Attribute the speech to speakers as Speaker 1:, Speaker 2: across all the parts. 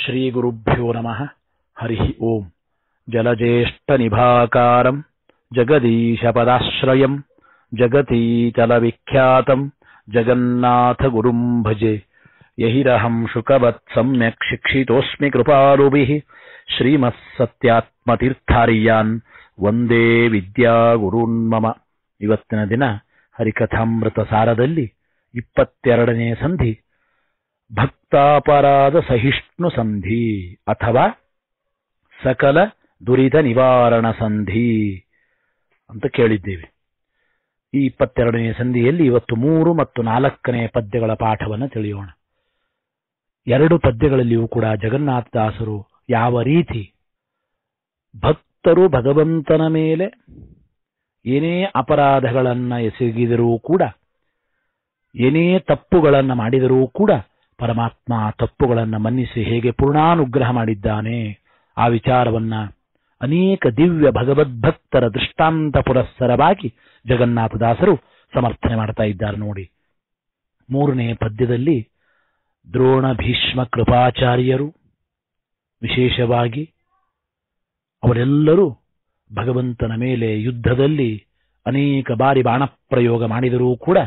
Speaker 1: ಶ್ರೀಗುರುಭ್ಯೋ ನಮಃ ಹರಿ ಓಂ ಜಲಜೇಷ್ಟನಿಭಾಕಾರಂ ಜಗದೀಶಪದಾಶ್ರಯಂ ಜಗನ್ನಾಥ ಗುರುಂ ಭಜೆ ಯಹಿರಹಂ ಶುಕವತ್ ಸಮ್ಯಕ್ ಶಿಕ್ಷಿತೋಸ್ಮಿ ಕೃಪಾರುಭಿಃ ಶ್ರೀಮತ್ ವಂದೇ ವಿದ್ಯಾಗುರೂನ್ ಮಮ ಇವತ್ತಿನ ದಿನ ಹರಿಕಥಾಮೃತ ಸಾರದಲ್ಲಿ ಇಪ್ಪತ್ತೆರಡನೇ ಸಂಧಿ ಭಕ್ತಾಪರಾಧ ಸಹಿಷ್ಣು ಸಂಧಿ ಅಥವಾ ಸಕಲ ದುರಿತ ನಿವಾರಣ ಸಂಧಿ ಅಂತ ಕೇಳಿದ್ದೇವೆ ಈ ಇಪ್ಪತ್ತೆರಡನೇ ಸಂಧಿಯಲ್ಲಿ ಇವತ್ತು ಮೂರು ಮತ್ತು ನಾಲ್ಕನೇ ಪದ್ಯಗಳ ಪಾಠವನ್ನು ತಿಳಿಯೋಣ ಎರಡು ಪದ್ಯಗಳಲ್ಲಿಯೂ ಕೂಡ ಜಗನ್ನಾಥದಾಸರು ಯಾವ ರೀತಿ ಭಕ್ತರು ಭಗವಂತನ ಮೇಲೆ ಏನೇ ಅಪರಾಧಗಳನ್ನು ಎಸಗಿದರೂ ಕೂಡ ಏನೇ ತಪ್ಪುಗಳನ್ನು ಮಾಡಿದರೂ ಕೂಡ ಪರಮಾತ್ಮ ತಪ್ಪುಗಳನ್ನು ಮನ್ನಿಸಿ ಹೇಗೆ ಪೂರ್ಣಾನುಗ್ರಹ ಮಾಡಿದ್ದಾನೆ ಆ ವಿಚಾರವನ್ನ ಅನೇಕ ದಿವ್ಯ ಭಗವದ್ಭಕ್ತರ ದೃಷ್ಟಾಂತ ಪುರಸ್ಸರವಾಗಿ ಜಗನ್ನಾಥದಾಸರು ಸಮರ್ಥನೆ ಮಾಡ್ತಾ ಇದ್ದಾರೆ ನೋಡಿ ಮೂರನೇ ಪದ್ಯದಲ್ಲಿ ದ್ರೋಣ ಭೀಷ್ಮ ಕೃಪಾಚಾರ್ಯರು ವಿಶೇಷವಾಗಿ ಅವರೆಲ್ಲರೂ ಭಗವಂತನ ಮೇಲೆ ಯುದ್ಧದಲ್ಲಿ ಅನೇಕ ಬಾರಿ ಬಾಣಪ್ರಯೋಗ ಮಾಡಿದರೂ ಕೂಡ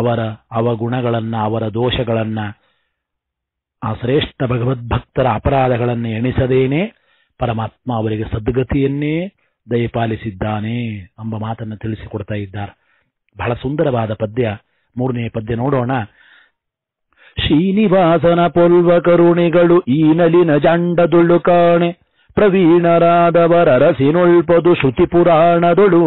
Speaker 1: ಅವರ ಅವಗುಣಗಳನ್ನು ಅವರ ದೋಷಗಳನ್ನು ಆ ಶ್ರೇಷ್ಠ ಭಗವದ್ಭಕ್ತರ ಅಪರಾಧಗಳನ್ನು ಎಣಿಸದೇನೆ ಪರಮಾತ್ಮ ಅವರಿಗೆ ಸದ್ಗತಿಯನ್ನೇ ದಯಪಾಲಿಸಿದ್ದಾನೆ ಎಂಬ ಮಾತನ್ನು ತಿಳಿಸಿಕೊಡ್ತಾ ಇದ್ದಾರೆ ಬಹಳ ಸುಂದರವಾದ ಪದ್ಯ ಮೂರನೇ ಪದ್ಯ ನೋಡೋಣ ಶ್ರೀನಿವಾಸನ ಪೊಲ್ವ ಕರುಣಿಗಳು ನಲಿನ ಜಂಡದುಳ್ಳು ಕಾಣೆ ಪ್ರವೀಣರಾದವರ ರಸಿನೊಳ್ಪದು ಶ್ರುತಿ ಪುರಾಣದೊಳು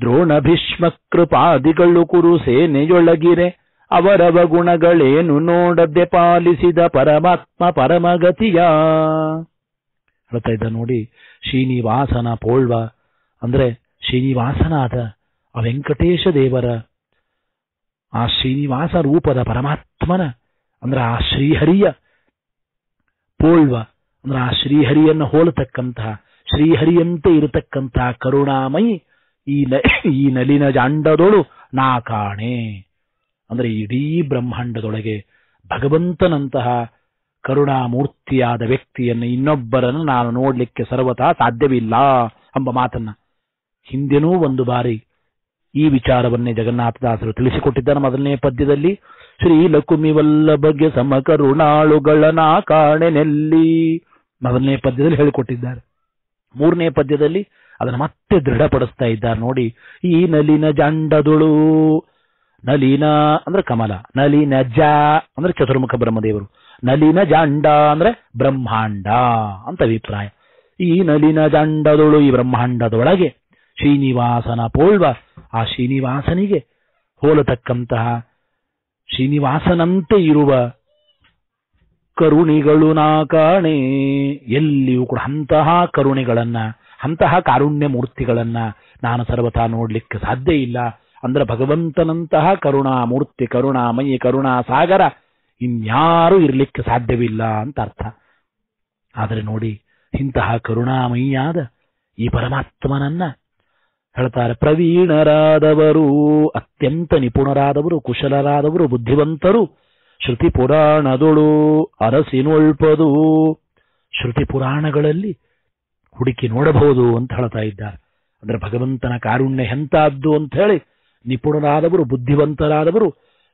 Speaker 1: ದ್ರೋಣ ಭೀಷ್ಮ ಕೃಪಾದಿಗಳು ಕುರು ಸೇನೆಯೊಳಗಿರೆ ಅವರವ ಗುಣಗಳೇನು ನೋಡದೆ ಪಾಲಿಸಿದ ಪರಮಾತ್ಮ ಪರಮಗತಿಯ ಹೇಳ್ತಾ ಇದ್ದ ನೋಡಿ ಶ್ರೀನಿವಾಸನ ಪೋಳ್ವ ಅಂದ್ರೆ ಶ್ರೀನಿವಾಸನಾದ ಆ ವೆಂಕಟೇಶ ದೇವರ ಆ ಶ್ರೀನಿವಾಸ ರೂಪದ ಪರಮಾತ್ಮನ ಅಂದ್ರೆ ಆ ಶ್ರೀಹರಿಯ ಪೋಳ್ವ ಅಂದ್ರೆ ಆ ಶ್ರೀಹರಿಯನ್ನು ಹೋಲತಕ್ಕಂತಹ ಶ್ರೀಹರಿಯಂತೆ ಇರತಕ್ಕಂತಹ ಕರುಣಾಮಯಿ ಈ ನ ಈ ನಲಿನ ಜಾಂಡದೊಳು ನಾ ಕಾಣೆ ಅಂದ್ರೆ ಇಡೀ ಬ್ರಹ್ಮಾಂಡದೊಳಗೆ ಭಗವಂತನಂತಹ ಕರುಣಾಮೂರ್ತಿಯಾದ ವ್ಯಕ್ತಿಯನ್ನು ಇನ್ನೊಬ್ಬರನ್ನು ನಾನು ನೋಡಲಿಕ್ಕೆ ಸರ್ವತಾ ಸಾಧ್ಯವಿಲ್ಲ ಎಂಬ ಮಾತನ್ನ ಹಿಂದೆನೂ ಒಂದು ಬಾರಿ ಈ ವಿಚಾರವನ್ನೇ ಜಗನ್ನಾಥದಾಸರು ತಿಳಿಸಿಕೊಟ್ಟಿದ್ದಾರೆ ಮೊದಲನೇ ಪದ್ಯದಲ್ಲಿ ಶ್ರೀ ಲಕುಮಿ ವಲ್ಲಭಗೆ ನಾ ಕಾಣೆನೆಲ್ಲಿ ಮೊದಲನೇ ಪದ್ಯದಲ್ಲಿ ಹೇಳಿಕೊಟ್ಟಿದ್ದಾರೆ ಮೂರನೇ ಪದ್ಯದಲ್ಲಿ ಅದನ್ನು ಮತ್ತೆ ದೃಢಪಡಿಸ್ತಾ ಇದ್ದಾರೆ ನೋಡಿ ಈ ನಲಿನ ಜಾಂಡದುಳು ನಲಿನ ಅಂದ್ರೆ ಕಮಲ ನಲಿನ ಜ ಅಂದ್ರೆ ಚತುರ್ಮುಖ ಬ್ರಹ್ಮದೇವರು ನಲಿನ ಜಾಂಡ ಅಂದ್ರೆ ಬ್ರಹ್ಮಾಂಡ ಅಂತ ಅಭಿಪ್ರಾಯ ಈ ನಲಿನ ಜಾಂಡದೊಳು ಈ ಬ್ರಹ್ಮಾಂಡದೊಳಗೆ ಶ್ರೀನಿವಾಸನ ಪೋಳ್ವ ಆ ಶ್ರೀನಿವಾಸನಿಗೆ ಹೋಲತಕ್ಕಂತಹ ಶ್ರೀನಿವಾಸನಂತೆ ಇರುವ ಕರುಣಿಗಳು ನಾ ಕಾಣೆ ಎಲ್ಲಿಯೂ ಕೂಡ ಅಂತಹ ಕರುಣೆಗಳನ್ನ ಅಂತಹ ಕಾರುಣ್ಯ ಮೂರ್ತಿಗಳನ್ನ ನಾನು ಸರ್ವಥಾ ನೋಡ್ಲಿಕ್ಕೆ ಸಾಧ್ಯ ಇಲ್ಲ ಅಂದ್ರೆ ಭಗವಂತನಂತಹ ಮೂರ್ತಿ ಕರುಣಾಮಯಿ ಕರುಣಾ ಸಾಗರ ಇನ್ಯಾರೂ ಇರಲಿಕ್ಕೆ ಸಾಧ್ಯವಿಲ್ಲ ಅಂತ ಅರ್ಥ ಆದರೆ ನೋಡಿ ಇಂತಹ ಕರುಣಾಮಯಿಯಾದ ಈ ಪರಮಾತ್ಮನನ್ನ ಹೇಳ್ತಾರೆ ಪ್ರವೀಣರಾದವರು ಅತ್ಯಂತ ನಿಪುಣರಾದವರು ಕುಶಲರಾದವರು ಬುದ್ಧಿವಂತರು ಶ್ರುತಿ ಪುರಾಣದೊಳು ಅರಸಿನೊಳ್ಪದು ಶ್ರುತಿ ಪುರಾಣಗಳಲ್ಲಿ ಹುಡುಕಿ ನೋಡಬಹುದು ಅಂತ ಹೇಳ್ತಾ ಇದ್ದಾರೆ ಅಂದ್ರೆ ಭಗವಂತನ ಕಾರುಣ್ಯ ಎಂತಾದ್ದು ಅಂತ ಹೇಳಿ ನಿಪುಣರಾದವರು ಬುದ್ಧಿವಂತರಾದವರು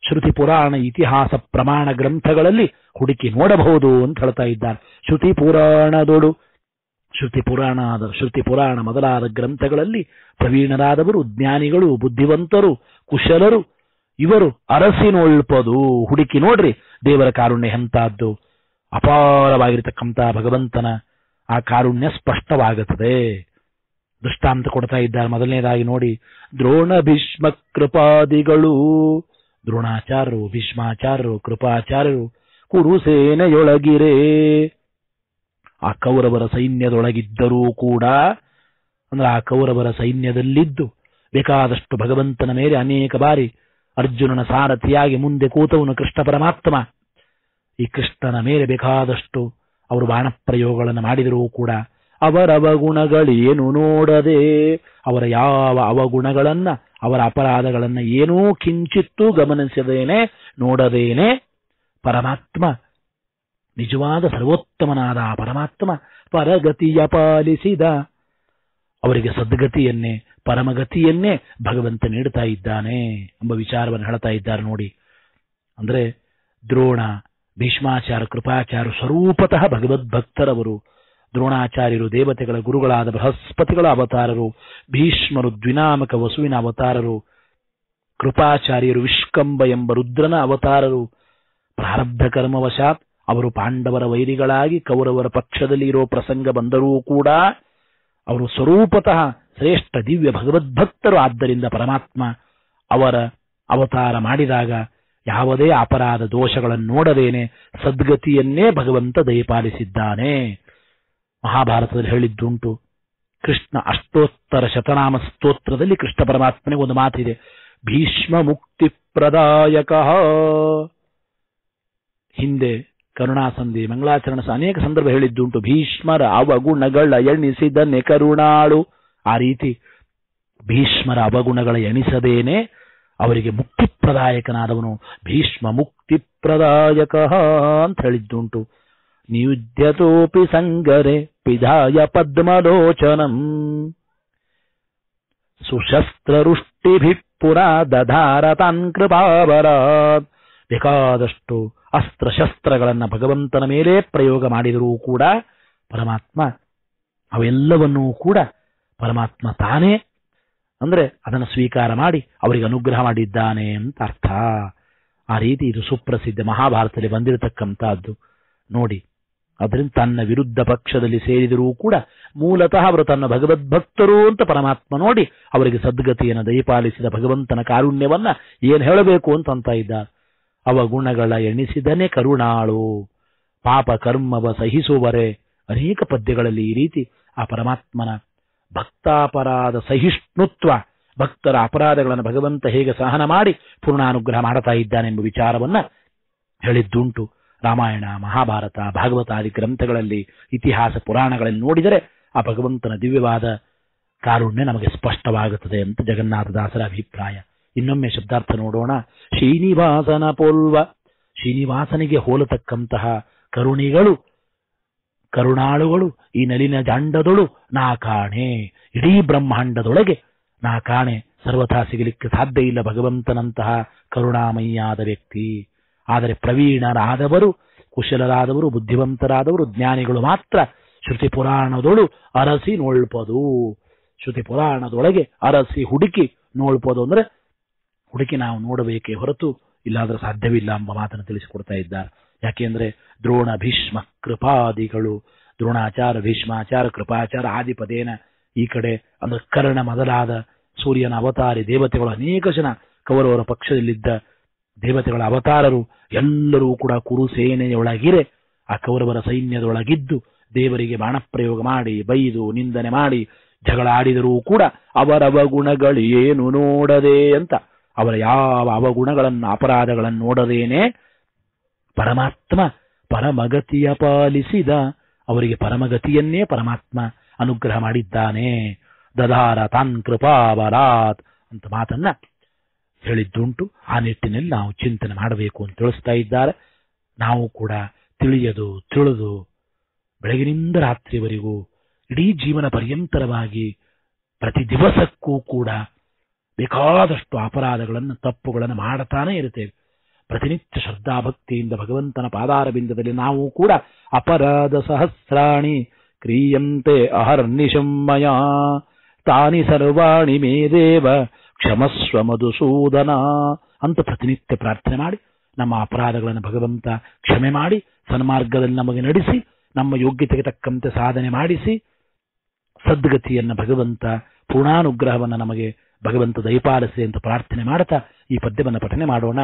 Speaker 1: ಶ್ರುತಿ ಪುರಾಣ ಇತಿಹಾಸ ಪ್ರಮಾಣ ಗ್ರಂಥಗಳಲ್ಲಿ ಹುಡುಕಿ ನೋಡಬಹುದು ಅಂತ ಹೇಳ್ತಾ ಇದ್ದಾರೆ ಶ್ರುತಿ ಪುರಾಣದೊಡು ಶ್ರುತಿ ಪುರಾಣ ಶ್ರುತಿ ಪುರಾಣ ಮೊದಲಾದ ಗ್ರಂಥಗಳಲ್ಲಿ ಪ್ರವೀಣರಾದವರು ಜ್ಞಾನಿಗಳು ಬುದ್ಧಿವಂತರು ಕುಶಲರು ಇವರು ಅರಸಿನೊಳ್ಪದು ಹುಡುಕಿ ನೋಡ್ರಿ ದೇವರ ಕಾರುಣ್ಯ ಎಂತಾದ್ದು ಅಪಾರವಾಗಿರ್ತಕ್ಕಂಥ ಭಗವಂತನ ಆ ಕಾರುಣ್ಯ ಸ್ಪಷ್ಟವಾಗುತ್ತದೆ ದೃಷ್ಟಾಂತ ಕೊಡ್ತಾ ಇದ್ದಾರೆ ಮೊದಲನೇದಾಗಿ ನೋಡಿ ದ್ರೋಣ ಭೀಷ್ಮ ಕೃಪಾದಿಗಳು ದ್ರೋಣಾಚಾರ್ಯರು ಭೀಷ್ಮಾಚಾರ್ಯರು ಕೃಪಾಚಾರ್ಯರು ಕುರುಸೇನೆಯೊಳಗಿರೇ ಆ ಕೌರವರ ಸೈನ್ಯದೊಳಗಿದ್ದರೂ ಕೂಡ ಅಂದ್ರೆ ಆ ಕೌರವರ ಸೈನ್ಯದಲ್ಲಿದ್ದು ಬೇಕಾದಷ್ಟು ಭಗವಂತನ ಮೇಲೆ ಅನೇಕ ಬಾರಿ ಅರ್ಜುನನ ಸಾರಥಿಯಾಗಿ ಮುಂದೆ ಕೂತವನು ಕೃಷ್ಣ ಪರಮಾತ್ಮ ಈ ಕೃಷ್ಣನ ಮೇಲೆ ಬೇಕಾದಷ್ಟು ಅವರು ಪ್ರಯೋಗಗಳನ್ನು ಮಾಡಿದರೂ ಕೂಡ ಅವರ ಅವಗುಣಗಳೇನು ನೋಡದೆ ಅವರ ಯಾವ ಅವಗುಣಗಳನ್ನ ಅವರ ಅಪರಾಧಗಳನ್ನು ಏನೂ ಕಿಂಚಿತ್ತೂ ಗಮನಿಸದೇನೆ ನೋಡದೇನೆ ಪರಮಾತ್ಮ ನಿಜವಾದ ಸರ್ವೋತ್ತಮನಾದ ಪರಮಾತ್ಮ ಪರಗತಿಯ ಪಾಲಿಸಿದ ಅವರಿಗೆ ಸದ್ಗತಿಯನ್ನೇ ಪರಮಗತಿಯನ್ನೇ ಭಗವಂತ ನೀಡುತ್ತಾ ಇದ್ದಾನೆ ಎಂಬ ವಿಚಾರವನ್ನು ಹೇಳ್ತಾ ಇದ್ದಾರೆ ನೋಡಿ ಅಂದರೆ ದ್ರೋಣ ಭೀಷ್ಮಾಚಾರ ಕೃಪಾಚಾರ ಸ್ವರೂಪತಃ ಭಗವದ್ಭಕ್ತರವರು ದ್ರೋಣಾಚಾರ್ಯರು ದೇವತೆಗಳ ಗುರುಗಳಾದ ಬೃಹಸ್ಪತಿಗಳ ಅವತಾರರು ಭೀಷ್ಮರು ದ್ವಿನಾಮಕ ವಸುವಿನ ಅವತಾರರು ಕೃಪಾಚಾರ್ಯರು ವಿಷ್ಕಂಬ ಎಂಬ ರುದ್ರನ ಅವತಾರರು ಪ್ರಾರಬ್ಧ ಕರ್ಮವಶಾತ್ ಅವರು ಪಾಂಡವರ ವೈರಿಗಳಾಗಿ ಕೌರವರ ಪಕ್ಷದಲ್ಲಿ ಇರೋ ಪ್ರಸಂಗ ಬಂದರೂ ಕೂಡ ಅವರು ಸ್ವರೂಪತಃ ಶ್ರೇಷ್ಠ ದಿವ್ಯ ಭಗವದ್ಭಕ್ತರು ಆದ್ದರಿಂದ ಪರಮಾತ್ಮ ಅವರ ಅವತಾರ ಮಾಡಿದಾಗ ಯಾವುದೇ ಅಪರಾಧ ದೋಷಗಳನ್ನು ನೋಡದೇನೆ ಸದ್ಗತಿಯನ್ನೇ ಭಗವಂತ ದಯಪಾಲಿಸಿದ್ದಾನೆ ಮಹಾಭಾರತದಲ್ಲಿ ಹೇಳಿದ್ದುಂಟು ಕೃಷ್ಣ ಅಷ್ಟೋತ್ತರ ಶತನಾಮ ಸ್ತೋತ್ರದಲ್ಲಿ ಕೃಷ್ಣ ಪರಮಾತ್ಮನಿಗೆ ಒಂದು ಮಾತಿದೆ ಭೀಷ್ಮ ಮುಕ್ತಿ ಪ್ರದಾಯಕ ಹಿಂದೆ ಕರುಣಾಸಂಧಿ ಮಂಗಳಾಚರಣ ಅನೇಕ ಸಂದರ್ಭ ಹೇಳಿದ್ದುಂಟು ಭೀಷ್ಮರ ಅವಗುಣಗಳ ಎಣಿಸಿದನೆ ನೆಕರುಣಾಳು ಆ ರೀತಿ ಭೀಷ್ಮರ ಅವಗುಣಗಳ ಎಣಿಸದೇನೆ ಅವರಿಗೆ ಮುಕ್ತಿ ಪ್ರದಾಯಕನಾದವನು ಭೀಷ್ಮ ಮುಕ್ತಿ ಪ್ರದಾಯಕ ಅಂತ ಹೇಳಿದ್ದುಂಟು ನಿಯುದ್ಯತೋಪಿ ಸಂಗರೆ ಪಿಧಾಯ ಪದ್ಮಲೋಚನಂ ಸುಶಸ್ತ್ರರುಷ್ಟಿಭಿ ಪುರ ದಧಾರ ತಾನ್ ಕೃಪಾವರ ಬೇಕಾದಷ್ಟು ಅಸ್ತ್ರಶಸ್ತ್ರಗಳನ್ನ ಭಗವಂತನ ಮೇಲೆ ಪ್ರಯೋಗ ಮಾಡಿದರೂ ಕೂಡ ಪರಮಾತ್ಮ ಅವೆಲ್ಲವನ್ನೂ ಕೂಡ ಪರಮಾತ್ಮ ತಾನೇ ಅಂದರೆ ಅದನ್ನು ಸ್ವೀಕಾರ ಮಾಡಿ ಅವರಿಗೆ ಅನುಗ್ರಹ ಮಾಡಿದ್ದಾನೆ ಅಂತ ಅರ್ಥ ಆ ರೀತಿ ಇದು ಸುಪ್ರಸಿದ್ಧ ಮಹಾಭಾರತದಲ್ಲಿ ಬಂದಿರತಕ್ಕಂಥದ್ದು ನೋಡಿ ಅದರಿಂದ ತನ್ನ ವಿರುದ್ಧ ಪಕ್ಷದಲ್ಲಿ ಸೇರಿದರೂ ಕೂಡ ಮೂಲತಃ ಅವರು ತನ್ನ ಭಗವದ್ಭಕ್ತರು ಅಂತ ಪರಮಾತ್ಮ ನೋಡಿ ಅವರಿಗೆ ಸದ್ಗತಿಯನ್ನು ದಯಪಾಲಿಸಿದ ಭಗವಂತನ ಕಾರುಣ್ಯವನ್ನ ಏನು ಹೇಳಬೇಕು ಅಂತ ಇದ್ದ ಅವ ಗುಣಗಳ ಎಣಿಸಿದನೆ ಕರುಣಾಳು ಪಾಪ ಕರ್ಮವ ಸಹಿಸುವರೆ ಅನೇಕ ಪದ್ಯಗಳಲ್ಲಿ ಈ ರೀತಿ ಆ ಪರಮಾತ್ಮನ ಭಕ್ತಾಪರಾಧ ಸಹಿಷ್ಣುತ್ವ ಭಕ್ತರ ಅಪರಾಧಗಳನ್ನು ಭಗವಂತ ಹೇಗೆ ಸಹನ ಮಾಡಿ ಪೂರ್ಣಾನುಗ್ರಹ ಮಾಡ್ತಾ ಎಂಬ ವಿಚಾರವನ್ನು ಹೇಳಿದ್ದುಂಟು ರಾಮಾಯಣ ಮಹಾಭಾರತ ಭಾಗವತಾದಿ ಗ್ರಂಥಗಳಲ್ಲಿ ಇತಿಹಾಸ ಪುರಾಣಗಳಲ್ಲಿ ನೋಡಿದರೆ ಆ ಭಗವಂತನ ದಿವ್ಯವಾದ ಕಾರುಣ್ಯ ನಮಗೆ ಸ್ಪಷ್ಟವಾಗುತ್ತದೆ ಅಂತ ಜಗನ್ನಾಥದಾಸರ ಅಭಿಪ್ರಾಯ ಇನ್ನೊಮ್ಮೆ ಶಬ್ದಾರ್ಥ ನೋಡೋಣ ಶ್ರೀನಿವಾಸನ ಪೋಲ್ವ ಶ್ರೀನಿವಾಸನಿಗೆ ಹೋಲತಕ್ಕಂತಹ ಕರುಣಿಗಳು ಕರುಣಾಳುಗಳು ಈ ನಲಿನ ಜಾಂಡದೊಳು ನಾ ಕಾಣೆ ಇಡೀ ಬ್ರಹ್ಮಾಂಡದೊಳಗೆ ನಾ ಕಾಣೆ ಸರ್ವಥಾ ಸಿಗಲಿಕ್ಕೆ ಸಾಧ್ಯ ಇಲ್ಲ ಭಗವಂತನಂತಹ ಕರುಣಾಮಯ್ಯಾದ ವ್ಯಕ್ತಿ ಆದರೆ ಪ್ರವೀಣರಾದವರು ಕುಶಲರಾದವರು ಬುದ್ಧಿವಂತರಾದವರು ಜ್ಞಾನಿಗಳು ಮಾತ್ರ ಶ್ರುತಿ ಪುರಾಣದೊಳು ಅರಸಿ ನೋಳ್ಪದು ಶ್ರುತಿ ಪುರಾಣದೊಳಗೆ ಅರಸಿ ಹುಡುಕಿ ನೋಳ್ಪದು ಅಂದ್ರೆ ಹುಡುಕಿ ನಾವು ನೋಡಬೇಕೇ ಹೊರತು ಇಲ್ಲಾದ್ರೂ ಸಾಧ್ಯವಿಲ್ಲ ಎಂಬ ಮಾತನ್ನು ತಿಳಿಸಿಕೊಡ್ತಾ ಇದ್ದಾರೆ ಯಾಕೆಂದ್ರೆ ದ್ರೋಣ ಭೀಷ್ಮ ಕೃಪಾದಿಗಳು ದ್ರೋಣಾಚಾರ ಭೀಷ್ಮಾಚಾರ ಕೃಪಾಚಾರ ಆದಿಪದೇನ ಈ ಕಡೆ ಅಂದ್ರೆ ಕರ್ಣ ಮೊದಲಾದ ಸೂರ್ಯನ ಅವತಾರಿ ದೇವತೆಗಳು ಅನೇಕ ಜನ ಕೌರವರ ಪಕ್ಷದಲ್ಲಿದ್ದ ದೇವತೆಗಳ ಅವತಾರರು ಎಲ್ಲರೂ ಕೂಡ ಕುರುಸೇನೆಯೊಳಗಿರೆ ಆ ಕೌರವರ ಸೈನ್ಯದೊಳಗಿದ್ದು ದೇವರಿಗೆ ಬಾಣಪ್ರಯೋಗ ಮಾಡಿ ಬೈದು ನಿಂದನೆ ಮಾಡಿ ಜಗಳ ಆಡಿದರೂ ಕೂಡ ಅವರ ಅವಗುಣಗಳು ಏನು ನೋಡದೆ ಅಂತ ಅವರ ಯಾವ ಅವಗುಣಗಳನ್ನು ಅಪರಾಧಗಳನ್ನು ನೋಡದೇನೆ ಪರಮಾತ್ಮ ಪರಮಗತಿಯ ಪಾಲಿಸಿದ ಅವರಿಗೆ ಪರಮಗತಿಯನ್ನೇ ಪರಮಾತ್ಮ ಅನುಗ್ರಹ ಮಾಡಿದ್ದಾನೆ ದಧಾರ ತಾನ್ ಕೃಪಾವರಾತ್ ಅಂತ ಮಾತನ್ನ ಹೇಳಿದ್ದುಂಟು ಆ ನಿಟ್ಟಿನಲ್ಲಿ ನಾವು ಚಿಂತನೆ ಮಾಡಬೇಕು ಅಂತ ತಿಳಿಸ್ತಾ ಇದ್ದಾರೆ ನಾವು ಕೂಡ ತಿಳಿಯದು ತಿಳಿದು ಬೆಳಗಿನಿಂದ ರಾತ್ರಿವರೆಗೂ ಇಡೀ ಜೀವನ ಪರ್ಯಂತರವಾಗಿ ಪ್ರತಿ ದಿವಸಕ್ಕೂ ಕೂಡ ಬೇಕಾದಷ್ಟು ಅಪರಾಧಗಳನ್ನು ತಪ್ಪುಗಳನ್ನು ಮಾಡುತ್ತಾನೆ ಇರುತ್ತೇವೆ ಪ್ರತಿನಿತ್ಯ ಶ್ರದ್ಧಾಭಕ್ತಿಯಿಂದ ಭಗವಂತನ ಪಾದಾರ ನಾವು ಕೂಡ ಅಪರಾಧ ಸಹಸ್ರಾಣಿ ಕ್ರಿಯಂತೆ ಅಹರ್ನಿಶಮ್ಮಯ ತಾನಿ ಸರ್ವಾಣಿ ಮೇ ದೇವ ಕ್ಷಮಸ್ವ ಮಧುಸೂದನ ಅಂತ ಪ್ರತಿನಿತ್ಯ ಪ್ರಾರ್ಥನೆ ಮಾಡಿ ನಮ್ಮ ಅಪರಾಧಗಳನ್ನು ಭಗವಂತ ಕ್ಷಮೆ ಮಾಡಿ ಸನ್ಮಾರ್ಗದಲ್ಲಿ ನಮಗೆ ನಡೆಸಿ ನಮ್ಮ ಯೋಗ್ಯತೆಗೆ ತಕ್ಕಂತೆ ಸಾಧನೆ ಮಾಡಿಸಿ ಸದ್ಗತಿಯನ್ನು ಭಗವಂತ ಪೂರ್ಣಾನುಗ್ರಹವನ್ನು ನಮಗೆ ಭಗವಂತ ದಯಪಾಲಿಸಿದೆ ಎಂದು ಪ್ರಾರ್ಥನೆ ಮಾಡ್ತಾ ಈ ಪದ್ಯವನ್ನು ಪಠನೆ ಮಾಡೋಣ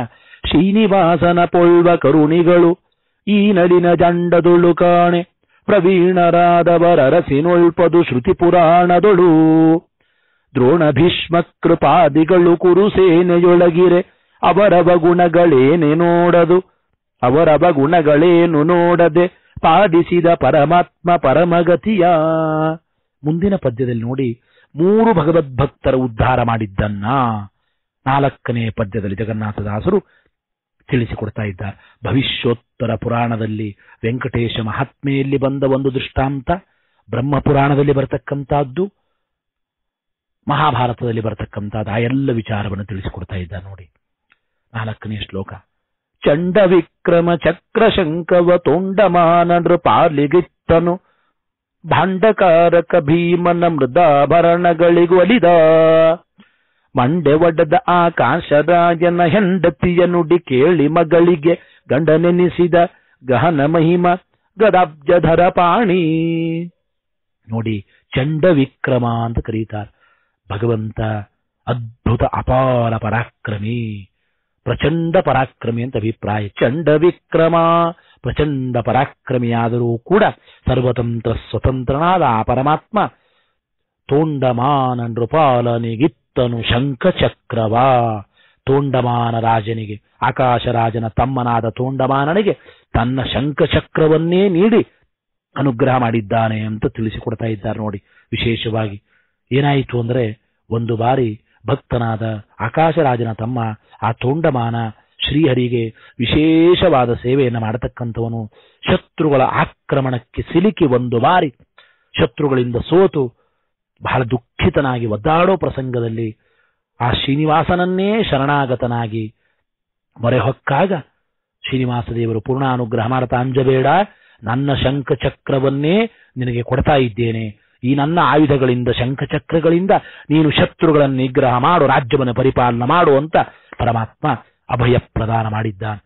Speaker 1: ಶ್ರೀನಿವಾಸನ ಪೊಳ್ವ ಕರುಣಿಗಳು ಈ ನಡಿನ ಜಂಡದುಳು ಕಾಣೆ ಪ್ರವೀಣರಾದವರ ರಸಿನೊಳ್ಪದು ಶ್ರುತಿ ಪುರಾಣದೊಳು ದ್ರೋಣ ಭೀಷ್ಮ ಕೃಪಾದಿಗಳು ಕುರುಸೇನೆಯೊಳಗಿರೆ ಅವರವ ಗುಣಗಳೇನೆ ನೋಡದು ಅವರವ ಗುಣಗಳೇನು ನೋಡದೆ ಪಾದಿಸಿದ ಪರಮಾತ್ಮ ಪರಮಗತಿಯ ಮುಂದಿನ ಪದ್ಯದಲ್ಲಿ ನೋಡಿ ಮೂರು ಭಗವದ್ಭಕ್ತರ ಉದ್ಧಾರ ಮಾಡಿದ್ದನ್ನ ನಾಲ್ಕನೇ ಪದ್ಯದಲ್ಲಿ ಜಗನ್ನಾಥದಾಸರು ತಿಳಿಸಿಕೊಡ್ತಾ ಇದ್ದಾರೆ ಭವಿಷ್ಯೋತ್ತರ ಪುರಾಣದಲ್ಲಿ ವೆಂಕಟೇಶ ಮಹಾತ್ಮೆಯಲ್ಲಿ ಬಂದ ಒಂದು ದೃಷ್ಟಾಂತ ಬ್ರಹ್ಮ ಪುರಾಣದಲ್ಲಿ ಬರತಕ್ಕಂಥದ್ದು ಮಹಾಭಾರತದಲ್ಲಿ ಬರತಕ್ಕಂಥದ್ದು ಆ ಎಲ್ಲ ವಿಚಾರವನ್ನು ತಿಳಿಸಿಕೊಡ್ತಾ ಇದ್ದ ನೋಡಿ ನಾಲ್ಕನೇ ಶ್ಲೋಕ ಚಂಡ ವಿಕ್ರಮ ಚಕ್ರ ಶಂಕವ ತೊಂಡಮಾನ ನೃಪಾಲಿಗಿತ್ತನು ಭಾಂಡಕಾರಕ ಭೀಮನ ಮೃದಾಭರಣಗಳಿಗೂ ಅಲಿದ ಮಂಡೆ ಒಡೆದ ಆಕಾಶರಾಜನ ಹೆಂಡತಿಯ ನುಡಿ ಕೇಳಿ ಮಗಳಿಗೆ ಗಂಡನೆನಿಸಿದ ಗಹನ ಮಹಿಮ ಗದಾಬ್ಜಧರ ಪಾಣಿ ನೋಡಿ ಚಂಡ ವಿಕ್ರಮ ಅಂತ ಕರೀತಾರೆ ಭಗವಂತ ಅದ್ಭುತ ಅಪಾರ ಪರಾಕ್ರಮಿ ಪ್ರಚಂಡ ಪರಾಕ್ರಮಿ ಅಂತ ಅಭಿಪ್ರಾಯ ಚಂಡ ವಿಕ್ರಮ ಪ್ರಚಂಡ ಪರಾಕ್ರಮಿಯಾದರೂ ಕೂಡ ಸರ್ವತಂತ್ರ ಸ್ವತಂತ್ರನಾದ ಆ ಪರಮಾತ್ಮ ತೋಂಡಮಾನ ನೃಪಾಲನಿಗಿತ್ತನು ಶಂಖಚಕ್ರವಾ ತೋಂಡಮಾನ ರಾಜನಿಗೆ ಆಕಾಶರಾಜನ ತಮ್ಮನಾದ ತೋಂಡಮಾನನಿಗೆ ತನ್ನ ಶಂಖಚಕ್ರವನ್ನೇ ನೀಡಿ ಅನುಗ್ರಹ ಮಾಡಿದ್ದಾನೆ ಅಂತ ತಿಳಿಸಿಕೊಡ್ತಾ ಇದ್ದಾರೆ ನೋಡಿ ವಿಶೇಷವಾಗಿ ಏನಾಯಿತು ಅಂದರೆ ಒಂದು ಬಾರಿ ಭಕ್ತನಾದ ಆಕಾಶರಾಜನ ತಮ್ಮ ಆ ತೋಂಡಮಾನ ಶ್ರೀಹರಿಗೆ ವಿಶೇಷವಾದ ಸೇವೆಯನ್ನು ಮಾಡತಕ್ಕಂಥವನು ಶತ್ರುಗಳ ಆಕ್ರಮಣಕ್ಕೆ ಸಿಲುಕಿ ಒಂದು ಬಾರಿ ಶತ್ರುಗಳಿಂದ ಸೋತು ಬಹಳ ದುಃಖಿತನಾಗಿ ಒದ್ದಾಡೋ ಪ್ರಸಂಗದಲ್ಲಿ ಆ ಶ್ರೀನಿವಾಸನನ್ನೇ ಶರಣಾಗತನಾಗಿ ಮೊರೆಹೊಕ್ಕಾಗ ಶ್ರೀನಿವಾಸ ದೇವರು ಪೂರ್ಣಾನುಗ್ರಹ ಮಾಡತಾ ಅಂಜಬೇಡ ನನ್ನ ಶಂಖಚಕ್ರವನ್ನೇ ನಿನಗೆ ಕೊಡ್ತಾ ಇದ್ದೇನೆ ಈ ನನ್ನ ಆಯುಧಗಳಿಂದ ಶಂಖಚಕ್ರಗಳಿಂದ ನೀನು ಶತ್ರುಗಳನ್ನು ನಿಗ್ರಹ ಮಾಡು ರಾಜ್ಯವನ್ನು ಪರಿಪಾಲನೆ ಮಾಡು ಅಂತ ಪರಮಾತ್ಮ ಅಭಯ ಪ್ರದಾನ ಮಾಡಿದ್ದಾನೆ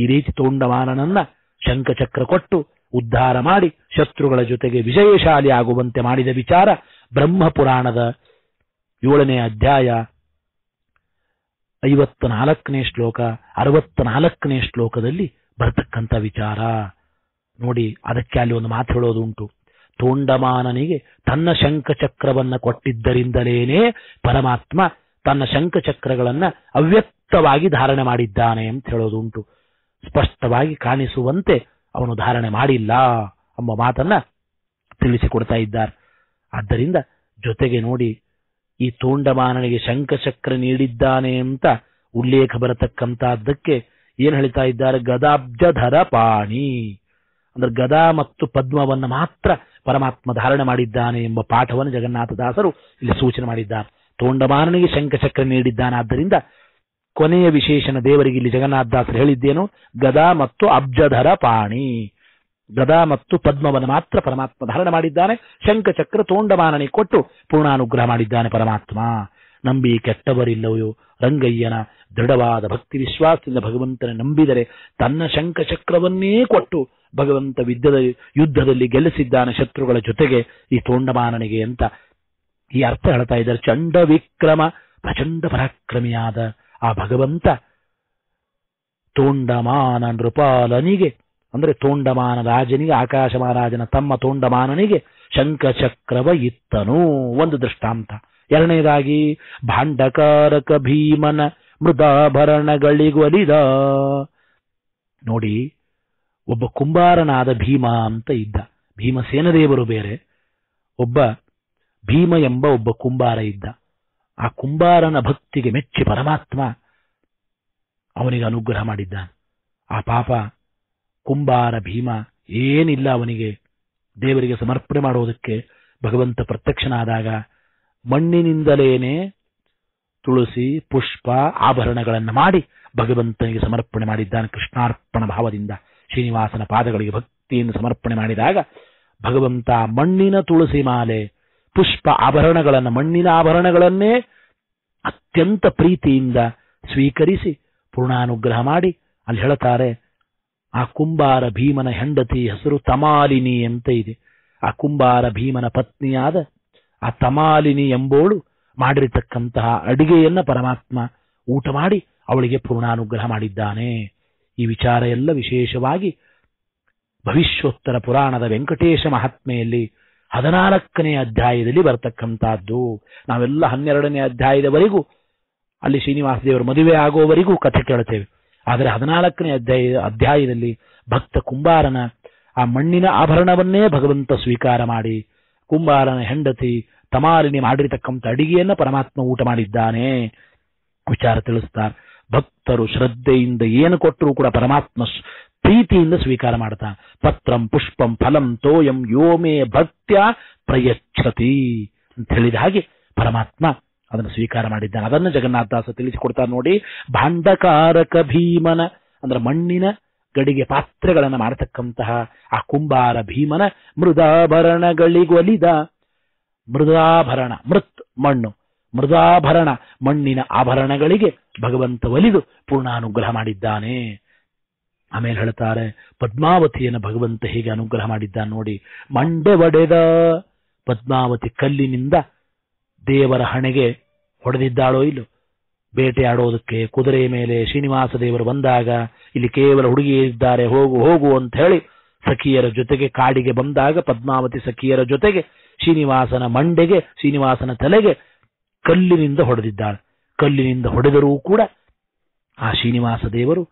Speaker 1: ಈ ರೀತಿ ತೋಂಡಮಾನನನ್ನ ಶಂಖಚಕ್ರ ಕೊಟ್ಟು ಉದ್ಧಾರ ಮಾಡಿ ಶತ್ರುಗಳ ಜೊತೆಗೆ ವಿಜಯಶಾಲಿ ಆಗುವಂತೆ ಮಾಡಿದ ವಿಚಾರ ಬ್ರಹ್ಮಪುರಾಣದ ಏಳನೇ ಅಧ್ಯಾಯ ಐವತ್ತ ನಾಲ್ಕನೇ ಶ್ಲೋಕ ಅರವತ್ತ ನಾಲ್ಕನೇ ಶ್ಲೋಕದಲ್ಲಿ ಬರತಕ್ಕಂಥ ವಿಚಾರ ನೋಡಿ ಅದಕ್ಕೆ ಅಲ್ಲಿ ಒಂದು ಮಾತು ಹೇಳೋದುಂಟು ತೋಂಡಮಾನನಿಗೆ ತನ್ನ ಶಂಖಚಕ್ರವನ್ನ ಕೊಟ್ಟಿದ್ದರಿಂದಲೇನೆ ಪರಮಾತ್ಮ ತನ್ನ ಶಂಖಚಕ್ರಗಳನ್ನ ಅವ್ಯಕ್ತ ಸ್ಪಷ್ಟವಾಗಿ ಧಾರಣೆ ಮಾಡಿದ್ದಾನೆ ಅಂತ ಹೇಳೋದುಂಟು ಸ್ಪಷ್ಟವಾಗಿ ಕಾಣಿಸುವಂತೆ ಅವನು ಧಾರಣೆ ಮಾಡಿಲ್ಲ ಎಂಬ ಮಾತನ್ನ ತಿಳಿಸಿಕೊಡ್ತಾ ಇದ್ದಾರೆ ಆದ್ದರಿಂದ ಜೊತೆಗೆ ನೋಡಿ ಈ ತೋಂಡಮಾನನಿಗೆ ಶಂಕಚಕ್ರ ನೀಡಿದ್ದಾನೆ ಅಂತ ಉಲ್ಲೇಖ ಬರತಕ್ಕಂತಹದ್ದಕ್ಕೆ ಏನ್ ಹೇಳ್ತಾ ಇದ್ದಾರೆ ಗದಾಬ್ಜಧರ ಪಾಣಿ ಅಂದ್ರೆ ಗದಾ ಮತ್ತು ಪದ್ಮವನ್ನು ಮಾತ್ರ ಪರಮಾತ್ಮ ಧಾರಣೆ ಮಾಡಿದ್ದಾನೆ ಎಂಬ ಪಾಠವನ್ನು ಜಗನ್ನಾಥದಾಸರು ಇಲ್ಲಿ ಸೂಚನೆ ಮಾಡಿದ್ದಾರೆ ತೋಂಡಮಾನನಿಗೆ ನೀಡಿದ್ದಾನೆ ಆದ್ದರಿಂದ ಕೊನೆಯ ವಿಶೇಷನ ದೇವರಿಗೆ ಇಲ್ಲಿ ಜಗನ್ನಾಥದಾಸರು ಹೇಳಿದ್ದೇನು ಗದಾ ಮತ್ತು ಅಬ್ಜಧರ ಪಾಣಿ ಗದಾ ಮತ್ತು ಪದ್ಮವನ್ನು ಮಾತ್ರ ಪರಮಾತ್ಮ ಧಾರಣ ಮಾಡಿದ್ದಾನೆ ಶಂಖಚಕ್ರ ತೋಂಡಮಾನನೆ ಕೊಟ್ಟು ಪೂರ್ಣಾನುಗ್ರಹ ಮಾಡಿದ್ದಾನೆ ಪರಮಾತ್ಮ ನಂಬಿ ಕೆಟ್ಟವರಿಲ್ಲವೋ ರಂಗಯ್ಯನ ದೃಢವಾದ ಭಕ್ತಿ ವಿಶ್ವಾಸದಿಂದ ಭಗವಂತನ ನಂಬಿದರೆ ತನ್ನ ಶಂಖಚಕ್ರವನ್ನೇ ಕೊಟ್ಟು ಭಗವಂತ ವಿದ್ಯದ ಯುದ್ಧದಲ್ಲಿ ಗೆಲ್ಲಿಸಿದ್ದಾನೆ ಶತ್ರುಗಳ ಜೊತೆಗೆ ಈ ತೋಂಡಮಾನನಿಗೆ ಅಂತ ಈ ಅರ್ಥ ಹೇಳ್ತಾ ಇದ್ದಾರೆ ಚಂಡ ವಿಕ್ರಮ ಪ್ರಚಂಡ ಪರಾಕ್ರಮಿಯಾದ ಆ ಭಗವಂತ ತೋಂಡಮಾನ ನೃಪಾಲನಿಗೆ ಅಂದರೆ ತೋಂಡಮಾನ ರಾಜನಿಗೆ ಆಕಾಶ ಮಹಾರಾಜನ ತಮ್ಮ ತೋಂಡಮಾನನಿಗೆ ಶಂಖಚಕ್ರವ ಇತ್ತನು ಒಂದು ದೃಷ್ಟಾಂತ ಎರಡನೇದಾಗಿ ಭಾಂಡಕಾರಕ ಭೀಮನ ಮೃದಾಭರಣಗಳಿಗೊಲಿದ ನೋಡಿ ಒಬ್ಬ ಕುಂಬಾರನಾದ ಭೀಮ ಅಂತ ಇದ್ದ ಭೀಮಸೇನದೇವರು ಬೇರೆ ಒಬ್ಬ ಭೀಮ ಎಂಬ ಒಬ್ಬ ಕುಂಬಾರ ಇದ್ದ ಆ ಕುಂಬಾರನ ಭಕ್ತಿಗೆ ಮೆಚ್ಚಿ ಪರಮಾತ್ಮ ಅವನಿಗೆ ಅನುಗ್ರಹ ಮಾಡಿದ್ದಾನೆ ಆ ಪಾಪ ಕುಂಬಾರ ಭೀಮ ಏನಿಲ್ಲ ಅವನಿಗೆ ದೇವರಿಗೆ ಸಮರ್ಪಣೆ ಮಾಡುವುದಕ್ಕೆ ಭಗವಂತ ಪ್ರತ್ಯಕ್ಷನಾದಾಗ ಮಣ್ಣಿನಿಂದಲೇನೆ ತುಳಸಿ ಪುಷ್ಪ ಆಭರಣಗಳನ್ನು ಮಾಡಿ ಭಗವಂತನಿಗೆ ಸಮರ್ಪಣೆ ಮಾಡಿದ್ದಾನೆ ಕೃಷ್ಣಾರ್ಪಣ ಭಾವದಿಂದ ಶ್ರೀನಿವಾಸನ ಪಾದಗಳಿಗೆ ಭಕ್ತಿಯನ್ನು ಸಮರ್ಪಣೆ ಮಾಡಿದಾಗ ಭಗವಂತ ಮಣ್ಣಿನ ತುಳಸಿ ಮಾಲೆ ಪುಷ್ಪ ಆಭರಣಗಳನ್ನು ಮಣ್ಣಿನ ಆಭರಣಗಳನ್ನೇ ಅತ್ಯಂತ ಪ್ರೀತಿಯಿಂದ ಸ್ವೀಕರಿಸಿ ಪೂರ್ಣಾನುಗ್ರಹ ಮಾಡಿ ಅಲ್ಲಿ ಹೇಳುತ್ತಾರೆ ಆ ಕುಂಬಾರ ಭೀಮನ ಹೆಂಡತಿ ಹೆಸರು ತಮಾಲಿನಿ ಅಂತ ಇದೆ ಆ ಕುಂಬಾರ ಭೀಮನ ಪತ್ನಿಯಾದ ಆ ತಮಾಲಿನಿ ಎಂಬೋಳು ಮಾಡಿರತಕ್ಕಂತಹ ಅಡಿಗೆಯನ್ನ ಪರಮಾತ್ಮ ಊಟ ಮಾಡಿ ಅವಳಿಗೆ ಪೂರ್ಣಾನುಗ್ರಹ ಮಾಡಿದ್ದಾನೆ ಈ ವಿಚಾರ ಎಲ್ಲ ವಿಶೇಷವಾಗಿ ಭವಿಷ್ಯೋತ್ತರ ಪುರಾಣದ ವೆಂಕಟೇಶ ಮಹಾತ್ಮೆಯಲ್ಲಿ ಹದಿನಾಲ್ಕನೇ ಅಧ್ಯಾಯದಲ್ಲಿ ಬರತಕ್ಕಂಥದ್ದು ನಾವೆಲ್ಲ ಹನ್ನೆರಡನೇ ಅಧ್ಯಾಯದವರೆಗೂ ಅಲ್ಲಿ ಶ್ರೀನಿವಾಸ ದೇವರ ಮದುವೆ ಆಗುವವರೆಗೂ ಕಥೆ ಕೇಳುತ್ತೇವೆ ಆದರೆ ಹದಿನಾಲ್ಕನೇ ಅಧ್ಯಾಯ ಅಧ್ಯಾಯದಲ್ಲಿ ಭಕ್ತ ಕುಂಬಾರನ ಆ ಮಣ್ಣಿನ ಆಭರಣವನ್ನೇ ಭಗವಂತ ಸ್ವೀಕಾರ ಮಾಡಿ ಕುಂಬಾರನ ಹೆಂಡತಿ ತಮಾರಿನಿ ಮಾಡಿರತಕ್ಕಂಥ ಅಡಿಗೆಯನ್ನು ಪರಮಾತ್ಮ ಊಟ ಮಾಡಿದ್ದಾನೆ ವಿಚಾರ ತಿಳಿಸ್ತಾರೆ ಭಕ್ತರು ಶ್ರದ್ಧೆಯಿಂದ ಏನು ಕೊಟ್ಟರೂ ಕೂಡ ಪರಮಾತ್ಮ ಪ್ರೀತಿಯಿಂದ ಸ್ವೀಕಾರ ಮಾಡ್ತಾ ಪತ್ರಂ ಪುಷ್ಪಂ ಫಲಂ ತೋಯಂ ಯೋಮೇ ಭಕ್ತ್ಯ ಪ್ರಯಚ್ಛತಿ ಅಂತ ಹೇಳಿದ ಹಾಗೆ ಪರಮಾತ್ಮ ಅದನ್ನು ಸ್ವೀಕಾರ ಮಾಡಿದ್ದಾನೆ ಅದನ್ನು ಜಗನ್ನಾಥದಾಸ ತಿಳಿಸಿಕೊಡ್ತಾ ನೋಡಿ ಭಾಂಡಕಾರಕ ಭೀಮನ ಅಂದ್ರೆ ಮಣ್ಣಿನ ಗಡಿಗೆ ಪಾತ್ರೆಗಳನ್ನು ಮಾಡತಕ್ಕಂತಹ ಆ ಕುಂಬಾರ ಭೀಮನ ಮೃದಾಭರಣಗಳಿಗೊಲಿದ ಮೃದಾಭರಣ ಮೃತ್ ಮಣ್ಣು ಮೃದಾಭರಣ ಮಣ್ಣಿನ ಆಭರಣಗಳಿಗೆ ಭಗವಂತ ಒಲಿದು ಪೂರ್ಣಾನುಗ್ರಹ ಮಾಡಿದ್ದಾನೆ ಆಮೇಲೆ ಹೇಳ್ತಾರೆ ಪದ್ಮಾವತಿಯನ್ನು ಭಗವಂತ ಹೇಗೆ ಅನುಗ್ರಹ ಮಾಡಿದ್ದ ನೋಡಿ ಮಂಡೆ ಒಡೆದ ಪದ್ಮಾವತಿ ಕಲ್ಲಿನಿಂದ ದೇವರ ಹಣೆಗೆ ಹೊಡೆದಿದ್ದಾಳೋ ಇಲ್ಲೋ ಬೇಟೆಯಾಡೋದಕ್ಕೆ ಕುದುರೆ ಮೇಲೆ ಶ್ರೀನಿವಾಸ ದೇವರು ಬಂದಾಗ ಇಲ್ಲಿ ಕೇವಲ ಹುಡುಗಿಯರಿದ್ದಾರೆ ಹೋಗು ಹೋಗು ಅಂತ ಹೇಳಿ ಸಖಿಯರ ಜೊತೆಗೆ ಕಾಡಿಗೆ ಬಂದಾಗ ಪದ್ಮಾವತಿ ಸಖಿಯರ ಜೊತೆಗೆ ಶ್ರೀನಿವಾಸನ ಮಂಡೆಗೆ ಶ್ರೀನಿವಾಸನ ತಲೆಗೆ ಕಲ್ಲಿನಿಂದ ಹೊಡೆದಿದ್ದಾಳೆ ಕಲ್ಲಿನಿಂದ ಹೊಡೆದರೂ ಕೂಡ ಆ ಶ್ರೀನಿವಾಸ ದೇವರು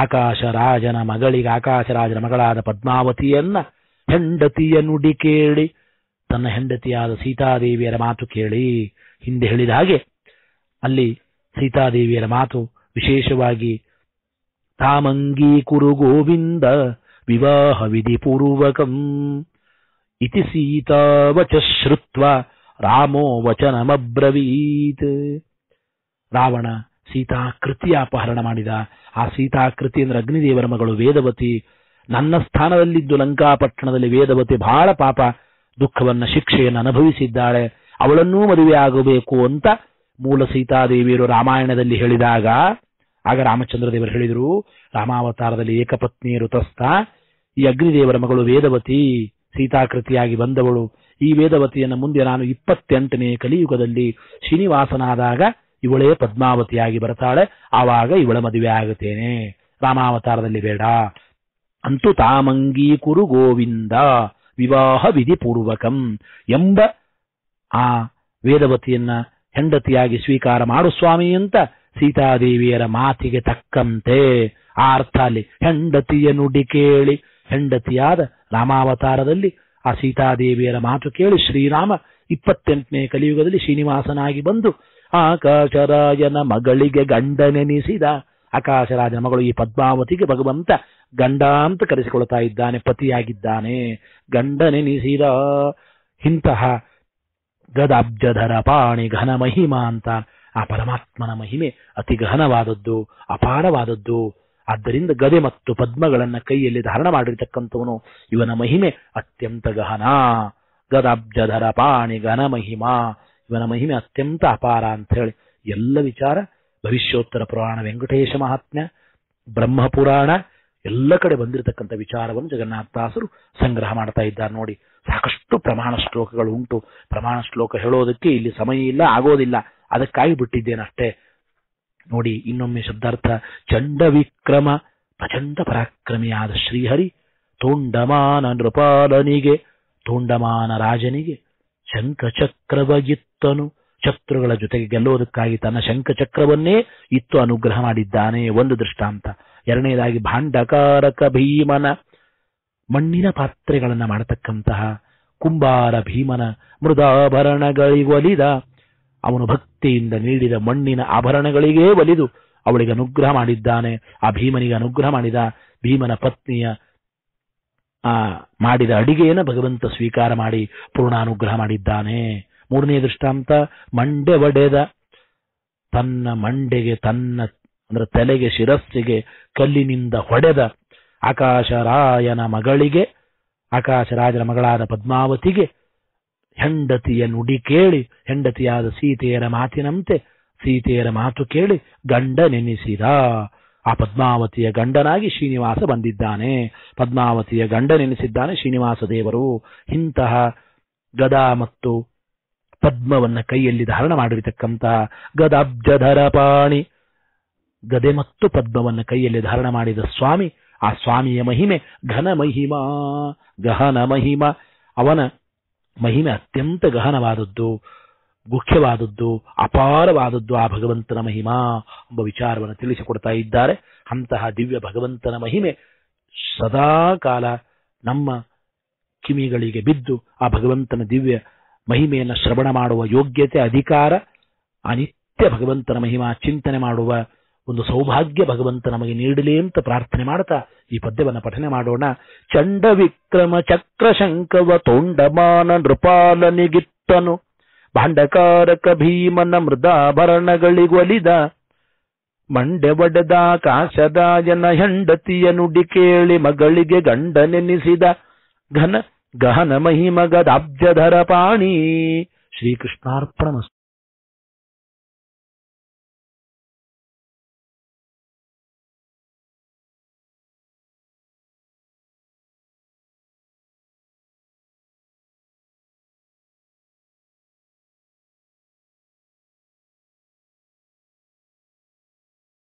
Speaker 1: ಆಕಾಶರಾಜನ ಮಗಳಿಗೆ ಆಕಾಶರಾಜನ ಮಗಳಾದ ಪದ್ಮಾವತಿಯನ್ನ ಹೆಂಡತಿಯ ನುಡಿ ಕೇಳಿ ತನ್ನ ಹೆಂಡತಿಯಾದ ಸೀತಾದೇವಿಯರ ಮಾತು ಕೇಳಿ ಹಿಂದೆ ಹೇಳಿದ ಹಾಗೆ ಅಲ್ಲಿ ಸೀತಾದೇವಿಯರ ಮಾತು ವಿಶೇಷವಾಗಿ ತಾಮಂಗೀ ಕುರು ಗೋವಿಂದ ವಿವಾಹ ವಿಧಿ ಪೂರ್ವಕಂ ಇತಿ ಸೀತಾವಚ ಶ್ರುತ್ವ ರಾಮೋ ವಚನಮ್ರವೀತ್ ರಾವಣ ಸೀತಾ ಕೃತಿಯ ಅಪಹರಣ ಮಾಡಿದ ಆ ಸೀತಾಕೃತಿ ಅಂದ್ರೆ ಅಗ್ನಿದೇವರ ಮಗಳು ವೇದವತಿ ನನ್ನ ಸ್ಥಾನದಲ್ಲಿದ್ದು ಲಂಕಾಪಟ್ಟಣದಲ್ಲಿ ವೇದವತಿ ಬಹಳ ಪಾಪ ದುಃಖವನ್ನ ಶಿಕ್ಷೆಯನ್ನು ಅನುಭವಿಸಿದ್ದಾಳೆ ಅವಳನ್ನೂ ಮದುವೆ ಆಗಬೇಕು ಅಂತ ಮೂಲ ಸೀತಾದೇವಿಯರು ರಾಮಾಯಣದಲ್ಲಿ ಹೇಳಿದಾಗ ಆಗ ರಾಮಚಂದ್ರ ದೇವರು ಹೇಳಿದರು ರಾಮಾವತಾರದಲ್ಲಿ ಏಕಪತ್ನಿಯರು ತಸ್ತ ಈ ಅಗ್ನಿದೇವರ ಮಗಳು ವೇದವತಿ ಸೀತಾಕೃತಿಯಾಗಿ ಬಂದವಳು ಈ ವೇದವತಿಯನ್ನು ಮುಂದೆ ನಾನು ಇಪ್ಪತ್ತೆಂಟನೇ ಕಲಿಯುಗದಲ್ಲಿ ಶ್ರೀನಿವಾಸನಾದಾಗ ಇವಳೇ ಪದ್ಮಾವತಿಯಾಗಿ ಬರ್ತಾಳೆ ಆವಾಗ ಇವಳ ಮದುವೆ ಆಗುತ್ತೇನೆ ರಾಮಾವತಾರದಲ್ಲಿ ಬೇಡ ಅಂತೂ ತಾಮಂಗೀ ಕುರು ಗೋವಿಂದ ವಿವಾಹ ವಿಧಿ ಪೂರ್ವಕಂ ಎಂಬ ಆ ವೇದವತಿಯನ್ನ ಹೆಂಡತಿಯಾಗಿ ಸ್ವೀಕಾರ ಮಾಡು ಸ್ವಾಮಿ ಅಂತ ಸೀತಾದೇವಿಯರ ಮಾತಿಗೆ ತಕ್ಕಂತೆ ಆ ಅರ್ಥ ಅಲ್ಲಿ ಹೆಂಡತಿಯ ನುಡಿ ಕೇಳಿ ಹೆಂಡತಿಯಾದ ರಾಮಾವತಾರದಲ್ಲಿ ಆ ಸೀತಾದೇವಿಯರ ಮಾತು ಕೇಳಿ ಶ್ರೀರಾಮ ಇಪ್ಪತ್ತೆಂಟನೇ ಕಲಿಯುಗದಲ್ಲಿ ಶ್ರೀನಿವಾಸನಾಗಿ ಬಂದು ಆಕಾಶರಾಯನ ಮಗಳಿಗೆ ಗಂಡನೆನಿಸಿದ ಆಕಾಶರಾಜನ ಮಗಳು ಈ ಪದ್ಮಾವತಿಗೆ ಭಗವಂತ ಗಂಡ ಅಂತ ಕರೆಸಿಕೊಳ್ತಾ ಇದ್ದಾನೆ ಪತಿಯಾಗಿದ್ದಾನೆ ಗಂಡನೆನಿಸಿದ ಇಂತಹ ಗದಾಬ್ಜಧರ ಪಾಣಿ ಘನ ಮಹಿಮಾ ಅಂತ ಆ ಪರಮಾತ್ಮನ ಮಹಿಮೆ ಅತಿ ಗಹನವಾದದ್ದು ಅಪಾರವಾದದ್ದು ಆದ್ದರಿಂದ ಗದೆ ಮತ್ತು ಪದ್ಮಗಳನ್ನ ಕೈಯಲ್ಲಿ ಧಾರಣ ಮಾಡಿರ್ತಕ್ಕಂಥವನು ಇವನ ಮಹಿಮೆ ಅತ್ಯಂತ ಗಹನ ಗದಾಬ್ಜಧರ ಪಾಣಿ ಘನ ಮಹಿಮಾ ಇವನ ಮಹಿಮೆ ಅತ್ಯಂತ ಅಪಾರ ಅಂತ ಹೇಳಿ ಎಲ್ಲ ವಿಚಾರ ಭವಿಷ್ಯೋತ್ತರ ಪುರಾಣ ವೆಂಕಟೇಶ ಮಹಾತ್ಮ್ಯ ಬ್ರಹ್ಮಪುರಾಣ ಎಲ್ಲ ಕಡೆ ಬಂದಿರತಕ್ಕಂಥ ವಿಚಾರವನ್ನು ಜಗನ್ನಾಥದಾಸರು ಸಂಗ್ರಹ ಮಾಡ್ತಾ ಇದ್ದಾರೆ ನೋಡಿ ಸಾಕಷ್ಟು ಪ್ರಮಾಣ ಶ್ಲೋಕಗಳು ಉಂಟು ಪ್ರಮಾಣ ಶ್ಲೋಕ ಹೇಳೋದಕ್ಕೆ ಇಲ್ಲಿ ಸಮಯ ಇಲ್ಲ ಆಗೋದಿಲ್ಲ ಅದಕ್ಕಾಗಿ ಬಿಟ್ಟಿದ್ದೇನಷ್ಟೇ ನೋಡಿ ಇನ್ನೊಮ್ಮೆ ಶಬ್ದಾರ್ಥ ಚಂಡ ವಿಕ್ರಮ ಪ್ರಚಂಡ ಪರಾಕ್ರಮಿಯಾದ ಶ್ರೀಹರಿ ತೋಂಡಮಾನ ನೃಪಾಲನಿಗೆ ತೋಂಡಮಾನ ರಾಜನಿಗೆ ಇತ್ತನು ಶತ್ರುಗಳ ಜೊತೆಗೆ ಗೆಲ್ಲುವುದಕ್ಕಾಗಿ ತನ್ನ ಶಂಖಚಕ್ರವನ್ನೇ ಇತ್ತು ಅನುಗ್ರಹ ಮಾಡಿದ್ದಾನೆ ಒಂದು ದೃಷ್ಟಾಂತ ಎರಡನೇದಾಗಿ ಭಾಂಡಕಾರಕ ಭೀಮನ ಮಣ್ಣಿನ ಪಾತ್ರೆಗಳನ್ನು ಮಾಡತಕ್ಕಂತಹ ಕುಂಬಾರ ಭೀಮನ ಮೃದಾಭರಣಗಳಿಗೊಲಿದ ಅವನು ಭಕ್ತಿಯಿಂದ ನೀಡಿದ ಮಣ್ಣಿನ ಆಭರಣಗಳಿಗೇ ಒಲಿದು ಅವಳಿಗೆ ಅನುಗ್ರಹ ಮಾಡಿದ್ದಾನೆ ಆ ಭೀಮನಿಗೆ ಅನುಗ್ರಹ ಮಾಡಿದ ಭೀಮನ ಪತ್ನಿಯ ಆ ಮಾಡಿದ ಅಡಿಗೆಯನ್ನು ಭಗವಂತ ಸ್ವೀಕಾರ ಮಾಡಿ ಪೂರ್ಣಾನುಗ್ರಹ ಮಾಡಿದ್ದಾನೆ ಮೂರನೇ ದೃಷ್ಟಾಂತ ಮಂಡೆ ಒಡೆದ ತನ್ನ ಮಂಡೆಗೆ ತನ್ನ ಅಂದ್ರೆ ತಲೆಗೆ ಶಿರಸ್ಸಿಗೆ ಕಲ್ಲಿನಿಂದ ಹೊಡೆದ ಆಕಾಶರಾಯನ ಮಗಳಿಗೆ ಆಕಾಶರಾಜನ ಮಗಳಾದ ಪದ್ಮಾವತಿಗೆ ಹೆಂಡತಿಯ ನುಡಿ ಕೇಳಿ ಹೆಂಡತಿಯಾದ ಸೀತೆಯರ ಮಾತಿನಂತೆ ಸೀತೆಯರ ಮಾತು ಕೇಳಿ ಗಂಡ ನೆನೆಸಿದ ಆ ಪದ್ಮಾವತಿಯ ಗಂಡನಾಗಿ ಶ್ರೀನಿವಾಸ ಬಂದಿದ್ದಾನೆ ಪದ್ಮಾವತಿಯ ಗಂಡನೆನಿಸಿದ್ದಾನೆ ಶ್ರೀನಿವಾಸ ದೇವರು ಇಂತಹ ಗದಾ ಮತ್ತು ಪದ್ಮವನ್ನ ಕೈಯಲ್ಲಿ ಧಾರಣ ಮಾಡಿರತಕ್ಕಂತಹ ಗದಾಬ್ಜಧರ ಪಾಣಿ ಗದೆ ಮತ್ತು ಪದ್ಮವನ್ನ ಕೈಯಲ್ಲಿ ಧಾರಣ ಮಾಡಿದ ಸ್ವಾಮಿ ಆ ಸ್ವಾಮಿಯ ಮಹಿಮೆ ಘನ ಮಹಿಮಾ ಗಹನ ಮಹಿಮ ಅವನ ಮಹಿಮೆ ಅತ್ಯಂತ ಗಹನವಾದದ್ದು ಮುಖ್ಯವಾದದ್ದು ಅಪಾರವಾದದ್ದು ಆ ಭಗವಂತನ ಮಹಿಮಾ ಎಂಬ ವಿಚಾರವನ್ನು ತಿಳಿಸಿಕೊಡ್ತಾ ಇದ್ದಾರೆ ಅಂತಹ ದಿವ್ಯ ಭಗವಂತನ ಮಹಿಮೆ ಸದಾ ಕಾಲ ನಮ್ಮ ಕಿಮಿಗಳಿಗೆ ಬಿದ್ದು ಆ ಭಗವಂತನ ದಿವ್ಯ ಮಹಿಮೆಯನ್ನು ಶ್ರವಣ ಮಾಡುವ ಯೋಗ್ಯತೆ ಅಧಿಕಾರ ಅನಿತ್ಯ ಭಗವಂತನ ಮಹಿಮಾ ಚಿಂತನೆ ಮಾಡುವ ಒಂದು ಸೌಭಾಗ್ಯ ಭಗವಂತ ನಮಗೆ ನೀಡಲಿ ಅಂತ ಪ್ರಾರ್ಥನೆ ಮಾಡ್ತಾ ಈ ಪದ್ಯವನ್ನು ಪಠನೆ ಮಾಡೋಣ ಚಂಡ ವಿಕ್ರಮ ಚಕ್ರ ಶಂಕವ ತೋಂಡಮಾನ ನೃಪಾಲನಿಗಿತ್ತನು ಭಾಂಡಕಾರಕ ಭೀಮನ ಮೃದಾಭರಣಗಳಿಗೊಲಿದ ಮಂಡೆ ಒಡೆದ ಜನ ಹೆಂಡತಿಯ ನುಡಿ ಕೇಳಿ ಮಗಳಿಗೆ ಗಂಡನೆನಿಸಿದ ಘನ ಗಹನ ಅಬ್ಜಧರ ಪಾಣಿ ಶ್ರೀಕೃಷ್ಣಾರ್ಪಣ